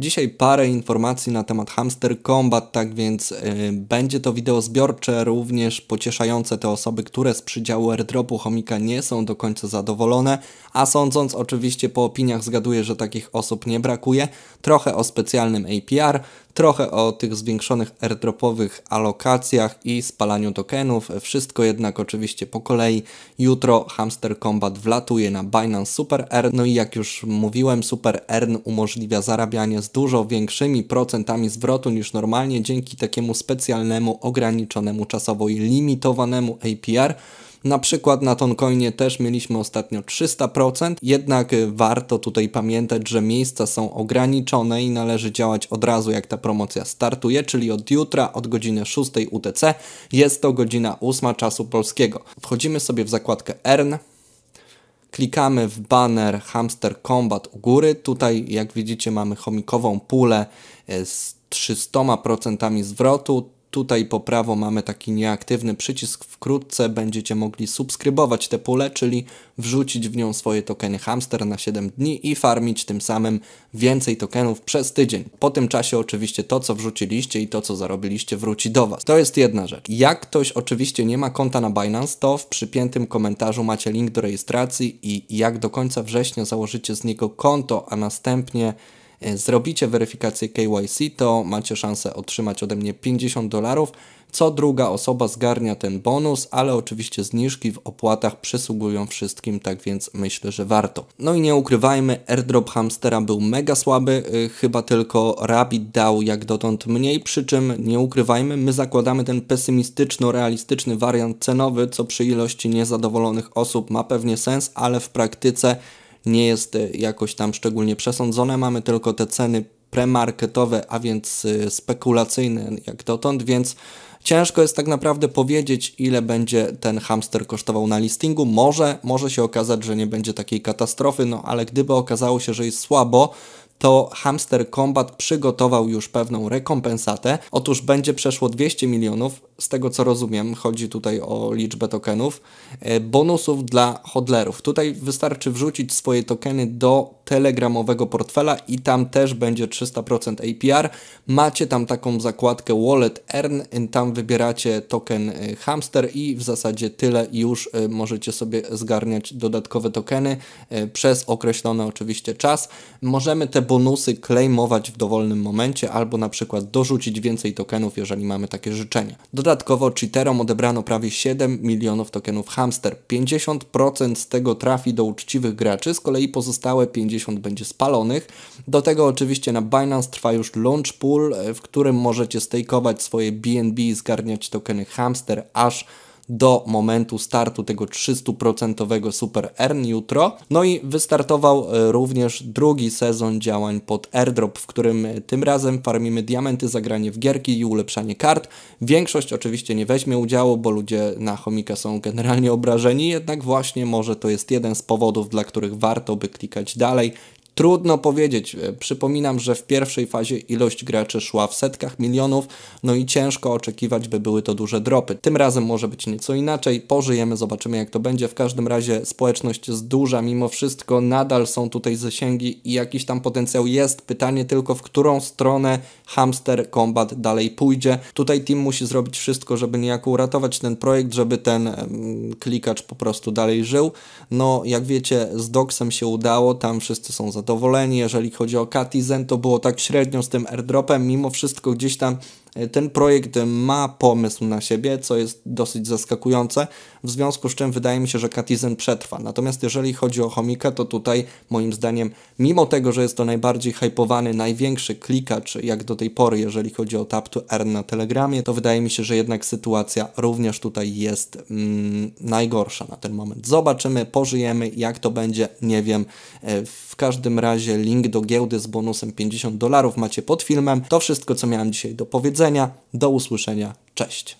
Dzisiaj parę informacji na temat Hamster Combat, tak więc yy, będzie to wideo zbiorcze, również pocieszające te osoby, które z przydziału airdropu chomika nie są do końca zadowolone, a sądząc oczywiście po opiniach zgaduję, że takich osób nie brakuje. Trochę o specjalnym APR, trochę o tych zwiększonych airdropowych alokacjach i spalaniu tokenów. Wszystko jednak oczywiście po kolei. Jutro Hamster Combat wlatuje na Binance Super Earn, no i jak już mówiłem, Super Earn umożliwia zarabianie z z dużo większymi procentami zwrotu niż normalnie dzięki takiemu specjalnemu, ograniczonemu czasowo i limitowanemu APR. Na przykład na Toncoinie też mieliśmy ostatnio 300%, jednak y, warto tutaj pamiętać, że miejsca są ograniczone i należy działać od razu jak ta promocja startuje, czyli od jutra od godziny 6 UTC, jest to godzina 8 czasu polskiego. Wchodzimy sobie w zakładkę ERN, Klikamy w banner Hamster Combat u góry. Tutaj, jak widzicie, mamy chomikową pulę e, z 300% zwrotu Tutaj po prawo mamy taki nieaktywny przycisk. Wkrótce będziecie mogli subskrybować tę pulę, czyli wrzucić w nią swoje tokeny hamster na 7 dni i farmić tym samym więcej tokenów przez tydzień. Po tym czasie oczywiście to, co wrzuciliście i to, co zarobiliście wróci do Was. To jest jedna rzecz. Jak ktoś oczywiście nie ma konta na Binance, to w przypiętym komentarzu macie link do rejestracji i jak do końca września założycie z niego konto, a następnie E, zrobicie weryfikację KYC, to macie szansę otrzymać ode mnie 50 dolarów. Co druga osoba zgarnia ten bonus, ale oczywiście zniżki w opłatach przysługują wszystkim, tak więc myślę, że warto. No i nie ukrywajmy, airdrop hamstera był mega słaby, e, chyba tylko Rabbit dał jak dotąd mniej, przy czym nie ukrywajmy, my zakładamy ten pesymistyczno-realistyczny wariant cenowy, co przy ilości niezadowolonych osób ma pewnie sens, ale w praktyce nie jest e, jakoś tam szczególnie przesądzone. Mamy tylko te ceny premarketowe, a więc e, spekulacyjne jak dotąd, więc ciężko jest tak naprawdę powiedzieć, ile będzie ten hamster kosztował na listingu. Może, może się okazać, że nie będzie takiej katastrofy, no ale gdyby okazało się, że jest słabo, to Hamster Combat przygotował już pewną rekompensatę. Otóż będzie przeszło 200 milionów, z tego co rozumiem, chodzi tutaj o liczbę tokenów, e, bonusów dla hodlerów. Tutaj wystarczy wrzucić swoje tokeny do telegramowego portfela i tam też będzie 300% APR. Macie tam taką zakładkę Wallet Earn, tam wybieracie token y, Hamster i w zasadzie tyle już y, możecie sobie zgarniać dodatkowe tokeny y, przez określony oczywiście czas. Możemy te bonusy claimować w dowolnym momencie albo na przykład dorzucić więcej tokenów, jeżeli mamy takie życzenie. Dodatkowo cheaterom odebrano prawie 7 milionów tokenów Hamster. 50% z tego trafi do uczciwych graczy, z kolei pozostałe 50 150 będzie spalonych. Do tego oczywiście na Binance trwa już launch pool, e, w którym możecie stakeować swoje BNB i zgarniać tokeny hamster aż do momentu startu tego 300% Super Earn jutro. No i wystartował e, również drugi sezon działań pod airdrop, w którym e, tym razem farmimy diamenty, zagranie w gierki i ulepszanie kart. Większość oczywiście nie weźmie udziału, bo ludzie na chomika są generalnie obrażeni, jednak właśnie może to jest jeden z powodów, dla których warto by klikać dalej Trudno powiedzieć. E, przypominam, że w pierwszej fazie ilość graczy szła w setkach milionów, no i ciężko oczekiwać, by były to duże dropy. Tym razem może być nieco inaczej. Pożyjemy, zobaczymy jak to będzie. W każdym razie społeczność jest duża, mimo wszystko nadal są tutaj zasięgi i jakiś tam potencjał jest. Pytanie tylko, w którą stronę Hamster Combat dalej pójdzie. Tutaj team musi zrobić wszystko, żeby niejako uratować ten projekt, żeby ten mm, klikacz po prostu dalej żył. No, jak wiecie, z Doxem się udało, tam wszyscy są zadowoleni zadowoleni, jeżeli chodzi o Katizen, to było tak średnio z tym airdropem, mimo wszystko gdzieś tam E, ten projekt ma pomysł na siebie, co jest dosyć zaskakujące, w związku z czym wydaje mi się, że Katizen przetrwa. Natomiast jeżeli chodzi o Chomika, to tutaj moim zdaniem, mimo tego, że jest to najbardziej hypowany, największy klikacz jak do tej pory, jeżeli chodzi o Tap to Earn na Telegramie, to wydaje mi się, że jednak sytuacja również tutaj jest mm, najgorsza na ten moment. Zobaczymy, pożyjemy, jak to będzie, nie wiem. E, w każdym razie link do giełdy z bonusem 50 dolarów macie pod filmem. To wszystko, co miałem dzisiaj do powiedzenia widzenia, do usłyszenia, cześć.